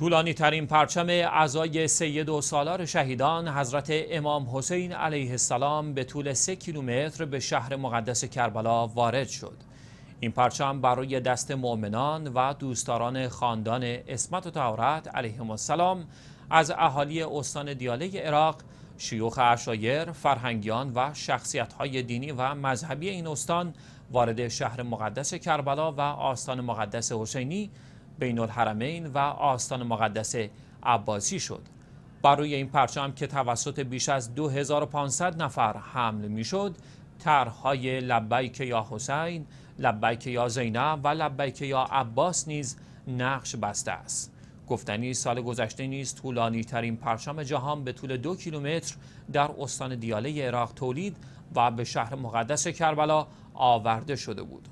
طولانی ترین پرچم اعضای سید و سالار شهیدان حضرت امام حسین علیه السلام به طول سه کیلومتر به شهر مقدس کربلا وارد شد. این پرچم برای دست مؤمنان و دوستداران خاندان اسمت و تورت علیهم السلام از اهالی استان دیاله عراق، شیوخ اشایر، فرهنگیان و شخصیت‌های دینی و مذهبی این استان وارد شهر مقدس کربلا و آستان مقدس حسینی بین الحرمین و آستان مقدس عباسی شد بر روی این پرچم که توسط بیش از 2500 نفر حمل میشد طرحهای لبیک یا حسین لبیک یا زینب و لبیک یا عباس نیز نقش بسته است گفتنی سال گذشته نیز طولانی ترین پرچم جهان به طول دو کیلومتر در استان دیاله عراق تولید و به شهر مقدس کربلا آورده شده بود